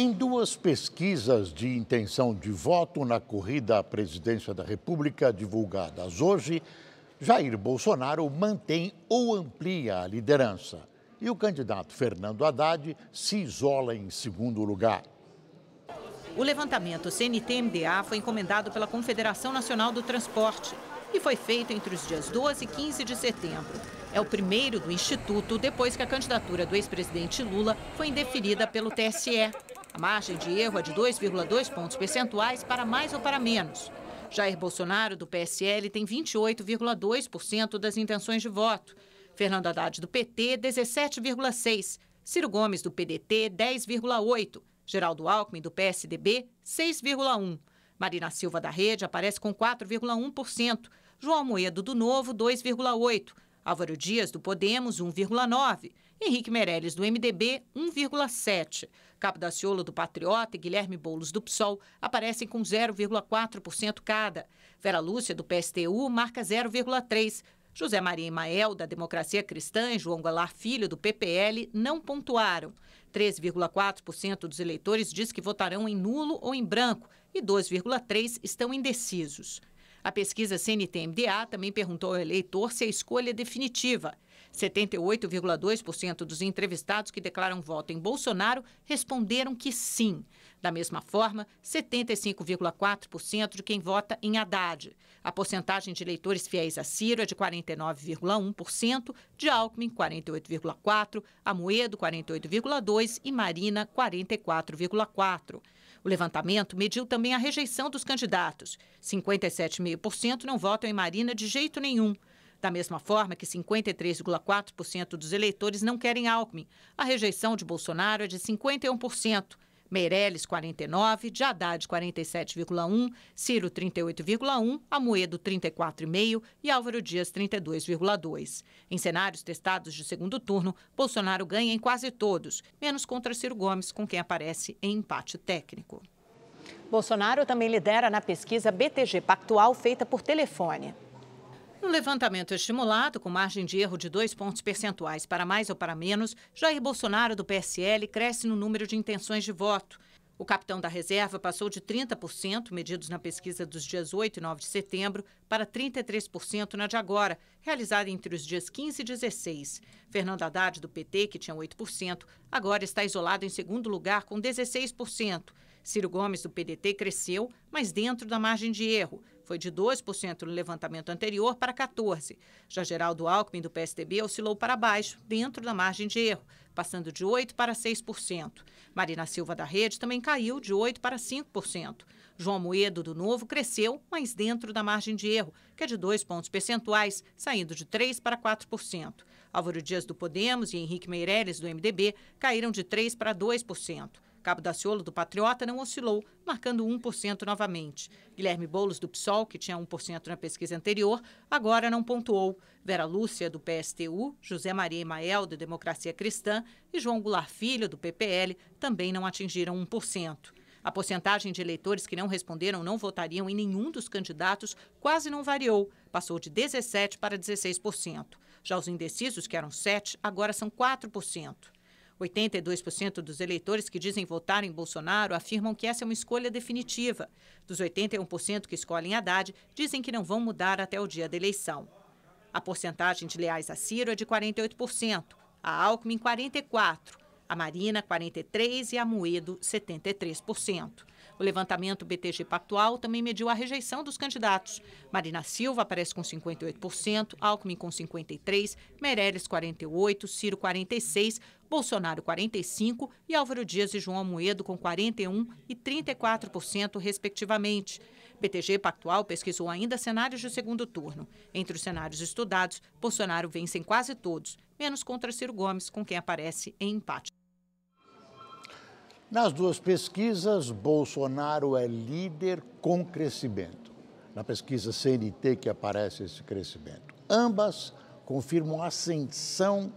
Em duas pesquisas de intenção de voto na corrida à presidência da República, divulgadas hoje, Jair Bolsonaro mantém ou amplia a liderança. E o candidato Fernando Haddad se isola em segundo lugar. O levantamento CNTMDA foi encomendado pela Confederação Nacional do Transporte e foi feito entre os dias 12 e 15 de setembro. É o primeiro do Instituto depois que a candidatura do ex-presidente Lula foi indeferida pelo TSE. A margem de erro é de 2,2 pontos percentuais para mais ou para menos. Jair Bolsonaro, do PSL, tem 28,2% das intenções de voto. Fernando Haddad, do PT, 17,6%. Ciro Gomes, do PDT, 10,8%. Geraldo Alckmin, do PSDB, 6,1%. Marina Silva, da Rede, aparece com 4,1%. João Moedo, do Novo, 2,8%. Álvaro Dias, do Podemos, 1,9%. Henrique Meirelles, do MDB, 1,7%. Cabo Daciolo do Patriota e Guilherme Boulos do PSOL aparecem com 0,4% cada. Vera Lúcia do PSTU marca 0,3%. José Maria Imael, da Democracia Cristã, e João Galar Filho, do PPL, não pontuaram. 3,4% dos eleitores diz que votarão em nulo ou em branco e 2,3% estão indecisos. A pesquisa CNTMDA também perguntou ao eleitor se a escolha é definitiva. 78,2% dos entrevistados que declaram voto em Bolsonaro responderam que sim. Da mesma forma, 75,4% de quem vota em Haddad. A porcentagem de eleitores fiéis a Ciro é de 49,1%, de Alckmin 48,4%, Amoedo 48,2% e Marina 44,4%. O levantamento mediu também a rejeição dos candidatos. 57,5% não votam em Marina de jeito nenhum. Da mesma forma que 53,4% dos eleitores não querem Alckmin. A rejeição de Bolsonaro é de 51%. Meirelles, 49, de Haddad, 47,1, Ciro, 38,1, Amoedo, 34,5 e Álvaro Dias, 32,2. Em cenários testados de segundo turno, Bolsonaro ganha em quase todos, menos contra Ciro Gomes, com quem aparece em empate técnico. Bolsonaro também lidera na pesquisa BTG Pactual feita por telefone. No levantamento estimulado, com margem de erro de dois pontos percentuais para mais ou para menos, Jair Bolsonaro, do PSL, cresce no número de intenções de voto. O capitão da reserva passou de 30%, medidos na pesquisa dos dias 8 e 9 de setembro, para 33% na de agora, realizada entre os dias 15 e 16. Fernando Haddad, do PT, que tinha 8%, agora está isolado em segundo lugar com 16%. Ciro Gomes, do PDT, cresceu, mas dentro da margem de erro. Foi de 2% no levantamento anterior para 14%. Já Geraldo Alckmin, do PSDB, oscilou para baixo, dentro da margem de erro, passando de 8% para 6%. Marina Silva da Rede também caiu de 8% para 5%. João Moedo, do Novo, cresceu, mas dentro da margem de erro, que é de 2 pontos percentuais, saindo de 3% para 4%. Álvaro Dias, do Podemos, e Henrique Meirelles, do MDB, caíram de 3% para 2%. Cabo Daciolo, do Patriota, não oscilou, marcando 1% novamente. Guilherme Boulos, do PSOL, que tinha 1% na pesquisa anterior, agora não pontuou. Vera Lúcia, do PSTU, José Maria Emael, do Democracia Cristã, e João Goulart Filho, do PPL, também não atingiram 1%. A porcentagem de eleitores que não responderam não votariam em nenhum dos candidatos quase não variou, passou de 17% para 16%. Já os indecisos, que eram 7%, agora são 4%. 82% dos eleitores que dizem votar em Bolsonaro afirmam que essa é uma escolha definitiva. Dos 81% que escolhem Haddad, dizem que não vão mudar até o dia da eleição. A porcentagem de leais a Ciro é de 48%, a Alckmin 44%, a Marina 43% e a Moedo 73%. O levantamento BTG Pactual também mediu a rejeição dos candidatos. Marina Silva aparece com 58%, Alckmin com 53%, Meirelles 48%, Ciro 46%, Bolsonaro 45% e Álvaro Dias e João Almoedo com 41% e 34%, respectivamente. BTG Pactual pesquisou ainda cenários de segundo turno. Entre os cenários estudados, Bolsonaro vence em quase todos, menos contra Ciro Gomes, com quem aparece em empate. Nas duas pesquisas, Bolsonaro é líder com crescimento. Na pesquisa CNT que aparece esse crescimento. Ambas confirmam a ascensão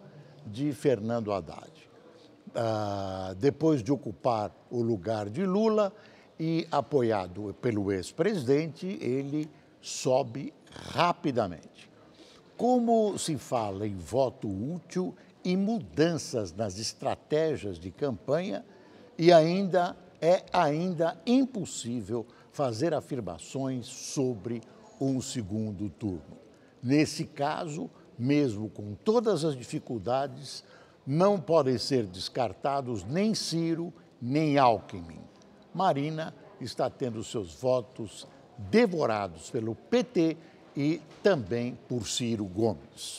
de Fernando Haddad. Ah, depois de ocupar o lugar de Lula e apoiado pelo ex-presidente, ele sobe rapidamente. Como se fala em voto útil e mudanças nas estratégias de campanha, e ainda é ainda impossível fazer afirmações sobre um segundo turno. Nesse caso, mesmo com todas as dificuldades, não podem ser descartados nem Ciro, nem Alckmin. Marina está tendo seus votos devorados pelo PT e também por Ciro Gomes.